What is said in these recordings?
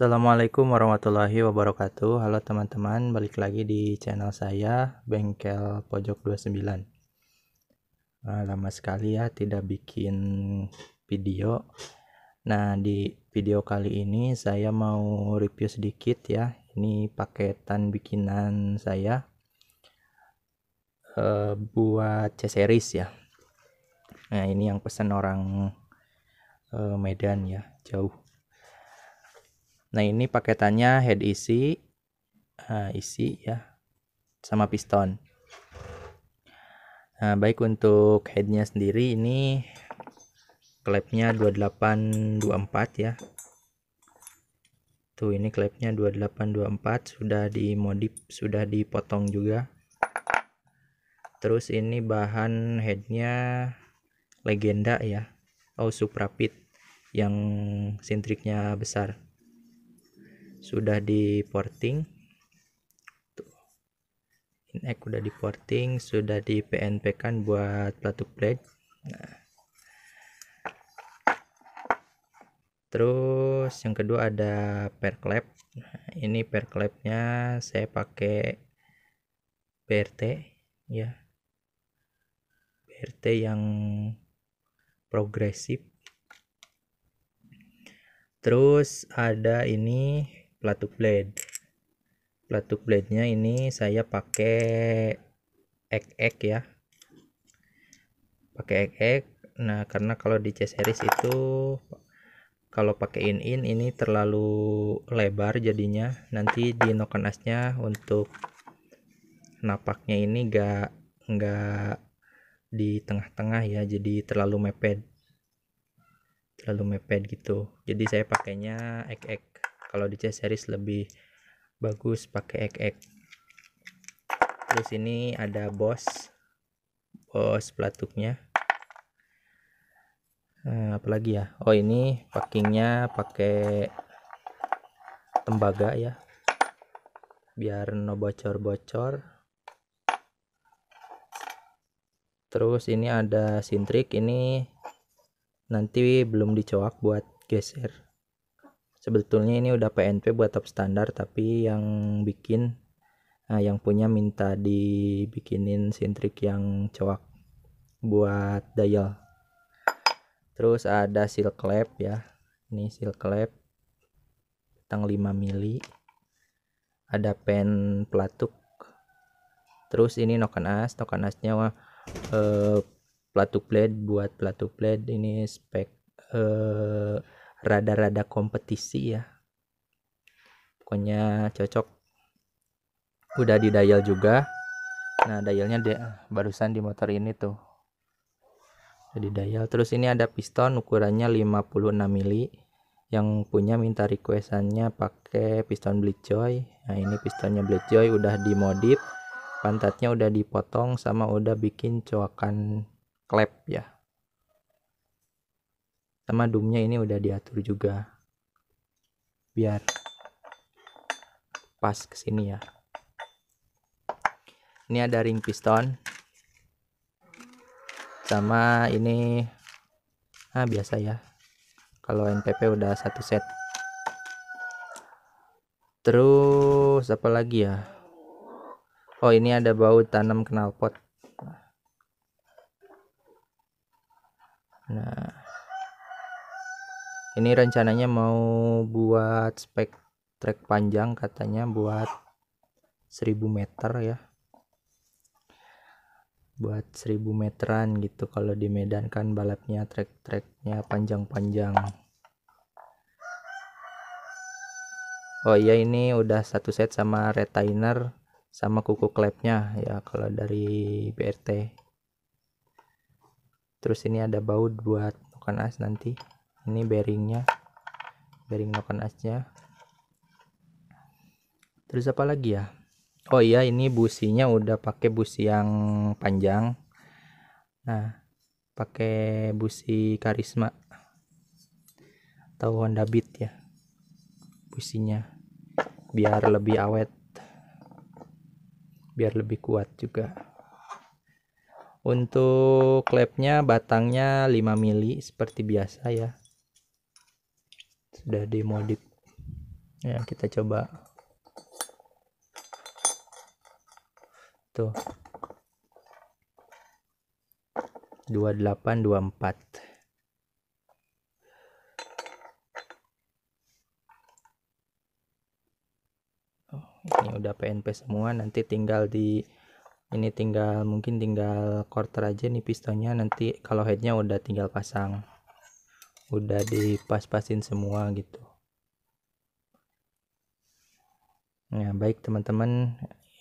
Assalamualaikum warahmatullahi wabarakatuh. Halo teman-teman, balik lagi di channel saya Bengkel Pojok 29. Ah, lama sekali ya tidak bikin video. Nah, di video kali ini saya mau review sedikit ya. Ini paketan bikinan saya e, buat C series ya. Nah, ini yang pesan orang e, Medan ya, jauh Nah ini paketannya head isi, uh, isi ya, sama piston. Nah, baik untuk headnya sendiri ini klepnya 2824 ya. Tuh ini klepnya 2824 sudah dimodif, sudah dipotong juga. Terus ini bahan headnya legenda ya, oh suprapit yang sintriknya besar sudah di porting tuh inek udah di porting sudah di PNP kan buat platuk plate nah. terus yang kedua ada perklep nah, ini per perklepnya saya pakai BRT ya BRT yang progresif terus ada ini platuk blade platuk blade nya ini saya pakai XX ya pakai XX nah karena kalau di C series itu kalau pakai in in ini terlalu lebar jadinya nanti di noken asnya untuk napaknya ini gak nggak di tengah-tengah ya jadi terlalu mepet terlalu mepet gitu jadi saya pakainya xx kalau di C series lebih bagus pakai ek ek terus ini ada bos bos pelatuknya eh, apalagi ya oh ini packingnya pakai tembaga ya biar no bocor-bocor terus ini ada sintrik ini nanti belum dicoak buat geser sebetulnya ini udah PNP buat top standar tapi yang bikin nah yang punya minta dibikinin sintrik yang cowok buat dial terus ada seal clap ya ini seal clap tang 5 mili ada pen pelatuk terus ini noken as noken asnya wah eh, pelatuk blade buat pelatuk blade ini spek eh, rada-rada kompetisi ya pokoknya cocok udah di dial juga nah dialnya de barusan di motor ini tuh jadi dial terus ini ada piston ukurannya 56 mili yang punya minta requestannya pakai piston joy nah ini pistonnya joy udah dimodif pantatnya udah dipotong sama udah bikin coakan klep ya sama doomnya ini udah diatur juga biar pas ke sini ya ini ada ring piston sama ini ah biasa ya kalau NPP udah satu set terus apa lagi ya oh ini ada baut tanam knalpot nah ini rencananya mau buat spek trek panjang katanya buat 1000 meter ya buat 1000 meteran gitu kalau di Medan kan balapnya trek-treknya panjang-panjang Oh iya ini udah satu set sama retainer sama kuku klepnya ya kalau dari BRT terus ini ada baut buat bukan as nanti ini bearingnya bearing noken asnya terus apa lagi ya oh iya ini businya udah pakai busi yang panjang nah pakai busi karisma atau Honda Beat ya businya biar lebih awet biar lebih kuat juga untuk klepnya batangnya 5 mili seperti biasa ya sudah dimodif ya kita coba tuh 2824 ini udah PNP semua nanti tinggal di ini tinggal mungkin tinggal quarter aja nih pistonnya nanti kalau headnya udah tinggal pasang udah dipas-pasin semua gitu nah baik teman-teman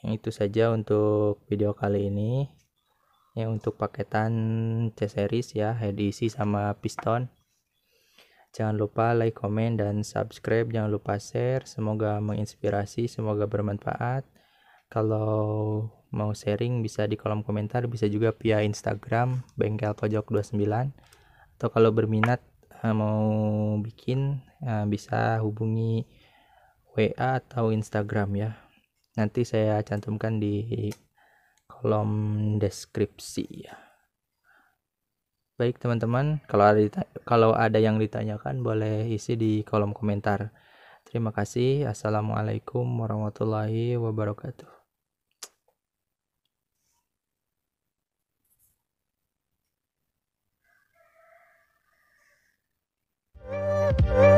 itu saja untuk video kali ini ya untuk paketan C series ya head sama piston jangan lupa like comment dan subscribe jangan lupa share semoga menginspirasi semoga bermanfaat kalau mau sharing bisa di kolom komentar bisa juga via Instagram bengkel pojok 29 atau kalau berminat Eh, mau bikin uh, bisa hubungi WA atau Instagram ya. Nanti saya cantumkan di kolom deskripsi ya. Baik teman-teman, kalau ada kalau ada yang ditanyakan boleh isi di kolom komentar. Terima kasih. Assalamualaikum warahmatullahi wabarakatuh. Thank you.